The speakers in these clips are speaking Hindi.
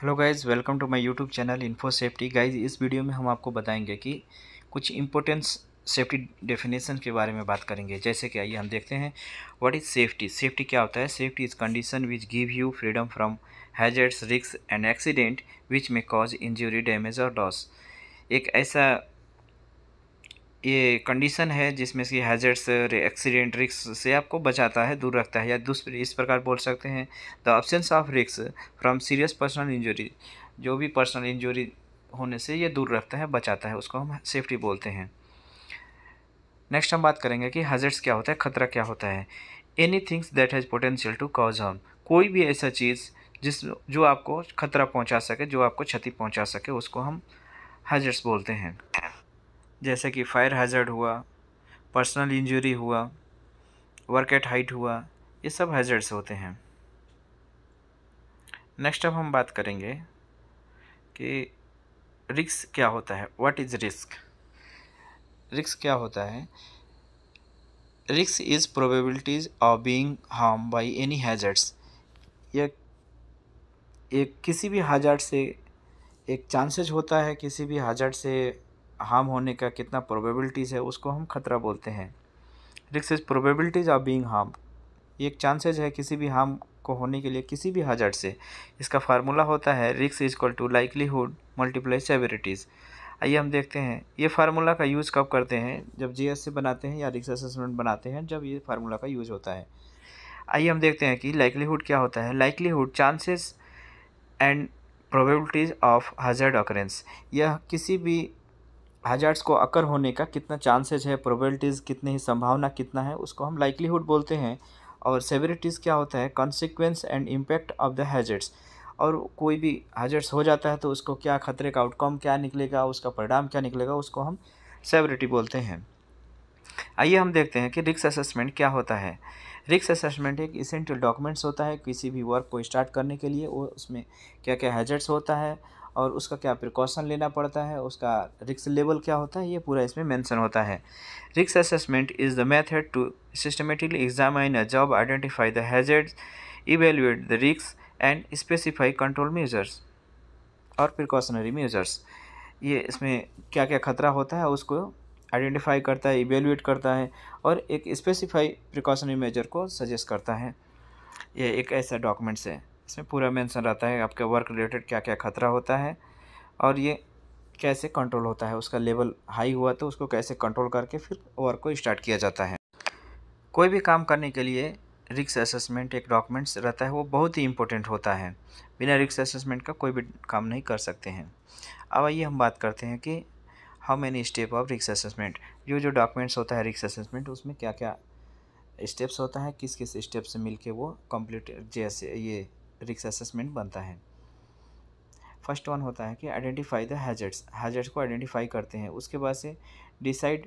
hello guys welcome to my YouTube channel info safety guys इस वीडियो में हम आपको बताएंगे कि कुछ इंपॉर्टेंस सेफ्टी डेफिनेशन के बारे में बात करेंगे जैसे कि आइए हम देखते हैं व्हाट इज़ सेफ्टी सेफ्टी क्या होता है safety is condition which give you freedom from hazards risks and accident which may cause injury damage और लॉस एक ऐसा ये कंडीशन है जिसमें से हैजर्ड्स एक्सीडेंट रिक्स से आपको बचाता है दूर रखता है या दूसरे इस प्रकार बोल सकते हैं the absence of risks from serious personal injury जो भी पर्सनल इंजरी होने से ये दूर रखता है बचाता है उसको हम सेफ्टी बोलते हैं नेक्स्ट हम बात करेंगे कि हजर्ट्स क्या होता है खतरा क्या होता है any things that has potential to cause harm कोई भी ऐसा चीज़ जिस जो आपको खतरा पहुंचा सके जो आपको क्षति पहुंचा सके उसको हम हजर्ट्स बोलते हैं जैसे कि फायर हैज़र्ड हुआ पर्सनल इंजरी हुआ वर्क एट हाइट हुआ ये सब हैज़र्ड्स होते हैं नेक्स्ट अब हम बात करेंगे कि रिस्क क्या होता है व्हाट इज़ रिस्क रिस्क क्या होता है risk is probabilities of being harm by any hazards या एक किसी भी हाजार्ड से एक चांसेस होता है किसी भी हाजार्ड से हार्म होने का कितना प्रोबेबिलिटीज़ है उसको हम खतरा बोलते हैं risks is probabilities of being harm ये एक चांसेज है किसी भी हार्म को होने के लिए किसी भी हजार से इसका फार्मूला होता है risks is equal to likelihood multiply severities आइए हम देखते हैं ये फार्मूला का यूज़ कब करते हैं जब जी से बनाते हैं या रिक्स असेसमेंट बनाते हैं जब ये फार्मूला का यूज़ होता है आइए हम देखते हैं कि लाइकलीहुड क्या होता है likelihood chances and probabilities of hazard occurrence यह किसी भी हैजार्ड्स को अकर होने का कितना चांसेज है प्रोबेबिलिटीज़ कितनी ही संभावना कितना है उसको हम लाइकलीहुड बोलते हैं और सेवरिटीज़ क्या होता है consequence and impact of the hazards और कोई भी हैजर्ट्स हो जाता है तो उसको क्या खतरे का आउटकम क्या निकलेगा उसका परिणाम क्या निकलेगा उसको हम सेवरिटी बोलते हैं आइए हम देखते हैं कि रिक्स असेसमेंट क्या होता है रिक्स असेसमेंट एक इसेंटल डॉक्यूमेंट्स होता है किसी भी वर्क को स्टार्ट करने के लिए वो उसमें क्या क्या हैजर्ट्स होता है और उसका क्या प्रिकॉशन लेना पड़ता है उसका रिक्स लेवल क्या होता है ये पूरा इसमें मेंशन होता है risks assessment is the method to systematically examine a job identify the hazard evaluate the रिक्स एंड स्पेसिफाई कंट्रोल मेजर्स और प्रिकॉशनरी मेजर्स ये इसमें क्या क्या खतरा होता है उसको आइडेंटिफाई करता है इवेल्युएट करता है और एक स्पेसिफाई प्रिकॉशनरी मेजर को सजेस्ट करता है ये एक ऐसा डॉक्यूमेंट्स है इसमें पूरा मेंशन रहता है आपके वर्क रिलेटेड क्या क्या खतरा होता है और ये कैसे कंट्रोल होता है उसका लेवल हाई हुआ तो उसको कैसे कंट्रोल करके फिर वर्क को स्टार्ट किया जाता है कोई भी काम करने के लिए रिक्स असेसमेंट एक डॉक्यूमेंट्स रहता है वो बहुत ही इंपॉर्टेंट होता है बिना रिक्स असेसमेंट का कोई भी काम नहीं कर सकते हैं अब आइए हम बात करते हैं कि how many step of risks assessment जो जो डॉक्यूमेंट्स होता है रिक्स असेसमेंट उसमें क्या क्या स्टेप्स होता है किस किस स्टेप से मिलके वो कंप्लीट जैसे ये रिक्स असेसमेंट बनता है फर्स्ट वन होता है कि आइडेंटिफाई द हैजर्ट्स को आइडेंटिफाई करते हैं उसके बाद से decide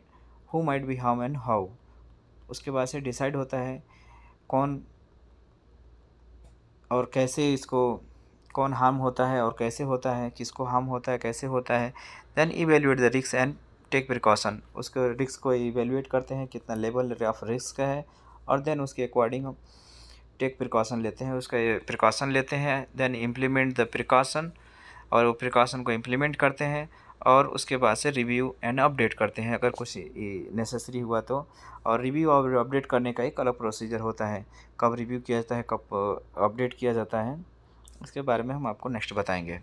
who might be how and how उसके बाद से डिसाइड होता है कौन और कैसे इसको कौन हार्म होता है और कैसे होता है किसको हार्म होता है कैसे होता है देन इवेल्यूएट द रिक्स एंड टेक प्रिकॉशन उसके रिक्स को इवेल्यूएट करते हैं कितना लेवल ऑफ रिस्क का है और देन उसके अकॉर्डिंग टेक प्रिकॉशन लेते हैं उसका प्रिकॉशन लेते हैं देन इम्प्लीमेंट द प्रिकॉशन और वो प्रिकॉशन को इम्प्लीमेंट करते हैं और उसके बाद से रिव्यू एंड अपडेट करते हैं अगर कुछ नेसेसरी हुआ तो और रिव्यू और अपडेट करने का एक अलग प्रोसीजर होता है कब रिव्यू किया जाता है कब अपडेट किया जाता है इसके बारे में हम आपको नेक्स्ट बताएंगे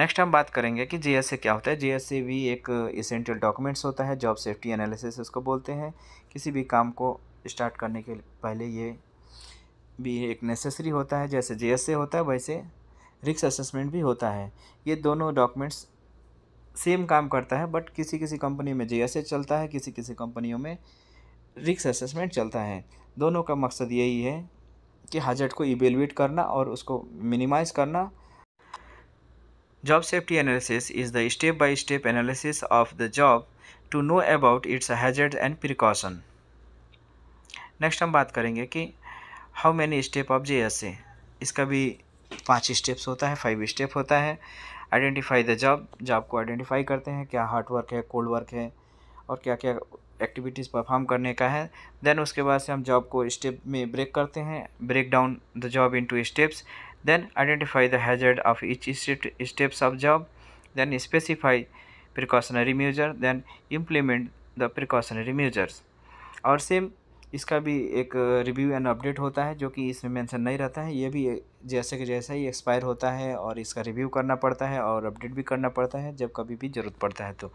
नेक्स्ट हम बात करेंगे कि जे एस ए क्या होता है जे एस भी एक इसेंशियल डॉक्यूमेंट्स होता है जॉब सेफ्टी एनालिसिस उसको बोलते हैं किसी भी काम को स्टार्ट करने के पहले ये भी एक नेसेसरी होता है जैसे जे होता है वैसे रिक्स असेसमेंट भी होता है ये दोनों डॉक्यूमेंट्स सेम काम करता है बट किसी किसी कंपनी में जे चलता है किसी किसी कंपनियों में रिक्स असेसमेंट चलता है दोनों का मकसद यही है कि हजट को इवेलुएट करना और उसको मिनिमाइज करना job safety analysis is the step by step analysis of the job to know about its hazard and precaution next हम बात करेंगे कि how many step of J S A इसका भी पाँच स्टेप्स होता है फाइव स्टेप होता है आइडेंटिफाई द जॉब जॉब को आइडेंटिफाई करते हैं क्या हार्ड वर्क है कोल्ड वर्क है और क्या क्या एक्टिविटीज़ परफॉर्म करने का है देन उसके बाद से हम जॉब को स्टेप में ब्रेक करते हैं break down the job into steps then identify the hazard of each steps of job then specify precautionary measure then implement the precautionary measures और सेम इसका भी एक रिव्यू एंड अपडेट होता है जो कि इसमें मेंशन नहीं रहता है ये भी जैसे कि जैसे ही एक्सपायर होता है और इसका रिव्यू करना पड़ता है और अपडेट भी करना पड़ता है जब कभी भी ज़रूरत पड़ता है तो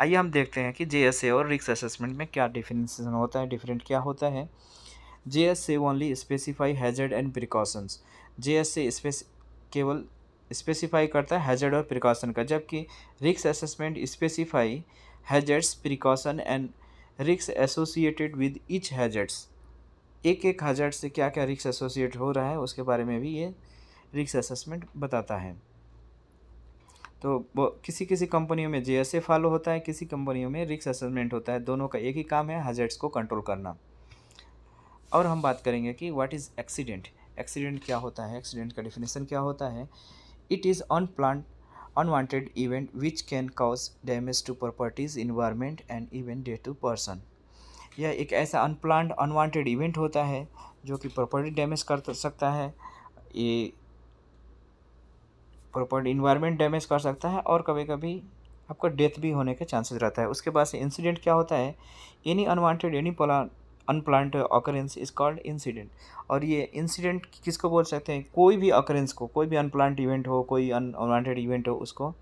आइए हम देखते हैं कि जे और रिक्स असेसमेंट में क्या डिफिनेशन होता है डिफरेंट क्या होता है जे S only specify hazard and precautions J S space केवल स्पेसिफाई करता है हैजर्ड और प्रिकॉशन का जबकि रिक्स assessment specify hazards precaution and रिक्स एसोसिएटेड विद ईच हैजर्ट्स एक एक हैजर्ट से क्या क्या रिक्स एसोसिएट हो रहा है उसके बारे में भी ये रिक्स असेसमेंट बताता है तो किसी किसी कंपनियों में जे फॉलो होता है किसी कंपनियों में रिक्स असेसमेंट होता है दोनों का एक ही काम है हैजर्ड्स को कंट्रोल करना और हम बात करेंगे कि व्हाट इज़ एक्सीडेंट एक्सीडेंट क्या होता है एक्सीडेंट का डिफिनेशन क्या होता है it is unplanned unwanted event which can cause damage to properties environment and even death to person यह एक ऐसा अनप्लान्ड अनवांटेड इवेंट होता है जो कि प्रॉपर्टी डैमेज कर सकता है ये प्रॉपर्टी इन्वायरमेंट डैमेज कर सकता है और कभी कभी आपका डेथ भी होने के चांसेस रहता है उसके बाद से इंसिडेंट क्या होता है any unwanted any unplanned occurrence is called incident और ये इंसिडेंट किसको बोल सकते हैं कोई भी अकरेंस को कोई भी अनप्लान्ड इवेंट हो कोई अनवांटेड इवेंट हो उसको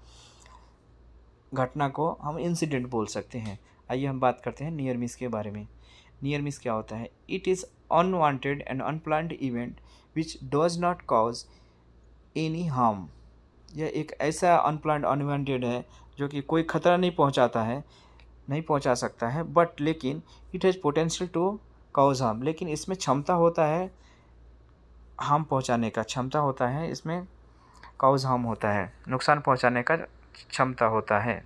घटना को हम इंसिडेंट बोल सकते हैं आइए हम बात करते हैं नियर मिस के बारे में नियर मिस क्या होता है it is unwanted and unplanned event which does not cause any harm यह एक ऐसा अनप्लान्ड अनवांटेड है जो कि कोई खतरा नहीं पहुंचाता है नहीं पहुंचा सकता है बट लेकिन it has potential to cause harm लेकिन इसमें क्षमता होता है हार्म पहुंचाने का क्षमता होता है इसमें काउज हार्म होता है नुकसान पहुंचाने का क्षमता होता है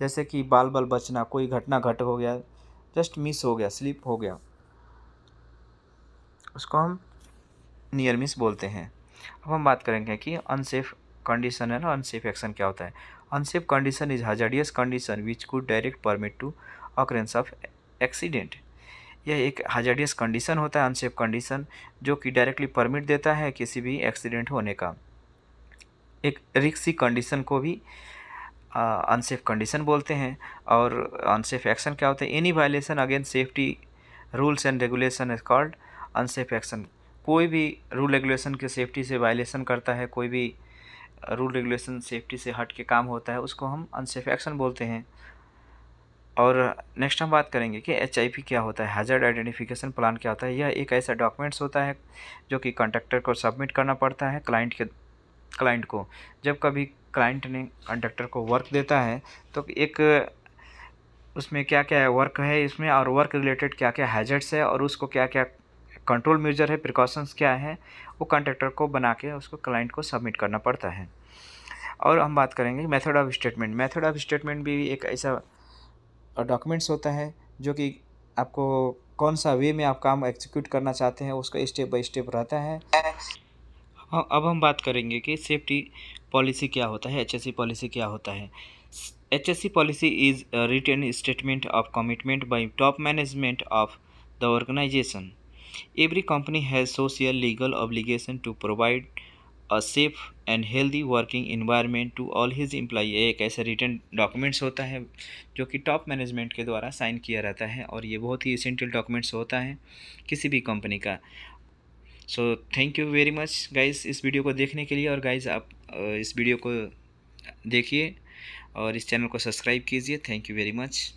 जैसे कि बाल बाल बचना कोई घटना घट हो गया जस्ट मिस हो गया स्लिप हो गया उसको हम नियर मिस बोलते हैं अब हम बात करेंगे कि अनसेफ कंडीशन है ना अनसेफ एक्शन क्या होता है unsafe condition is hazardous condition which could direct permit to occurrence of accident यह एक हजारडियस कंडीशन होता है अनसेफ कंडीशन जो कि डायरेक्टली परमिट देता है किसी भी एक्सीडेंट होने का एक रिक्सी कंडीशन को भी अनसेफ कंडीशन बोलते हैं और अनसेफ एक्शन क्या होता है any violation against safety rules and regulation is called unsafe action कोई भी रूल रेगुलेशन के सेफ्टी से वायलेशन करता है कोई भी रूल रेगुलेशन सेफ्टी से हट के काम होता है उसको हम अनसेफ एक्शन बोलते हैं और नेक्स्ट हम बात करेंगे कि एच क्या होता है हैजर्ड आइडेंटिफिकेशन प्लान क्या होता है यह एक ऐसा डॉक्यूमेंट्स होता है जो कि कंडक्टर को सबमिट करना पड़ता है क्लाइंट के क्लाइंट को जब कभी क्लाइंट ने कंडक्टर को वर्क देता है तो एक उसमें क्या क्या है वर्क है इसमें और वर्क रिलेटेड क्या क्या हैजर्ड्स है और उसको क्या क्या कंट्रोल मेजर है प्रिकॉशंस क्या है वो कॉन्ट्रेक्टर को बना के उसको क्लाइंट को सबमिट करना पड़ता है और हम बात करेंगे method of statement method of statement भी एक ऐसा डॉक्यूमेंट्स होता है जो कि आपको कौन सा वे में आप काम एग्जीक्यूट करना चाहते हैं उसका स्टेप बाय स्टेप रहता है हाँ, अब हम बात करेंगे कि सेफ्टी पॉलिसी क्या होता है एच पॉलिसी क्या होता है H policy is written statement of commitment by top management of the organisation Every company has social legal obligation to provide a safe and healthy working environment to all his employee एक ऐसा रिटर्न डॉक्यूमेंट्स होता है जो कि टॉप मैनेजमेंट के द्वारा साइन किया रहता है और ये बहुत ही इसेंशियल डॉक्यूमेंट्स होता है किसी भी कंपनी का so thank you very much guys इस वीडियो को देखने के लिए और गाइज आप इस वीडियो को देखिए और इस चैनल को सब्सक्राइब कीजिए थैंक यू वेरी मच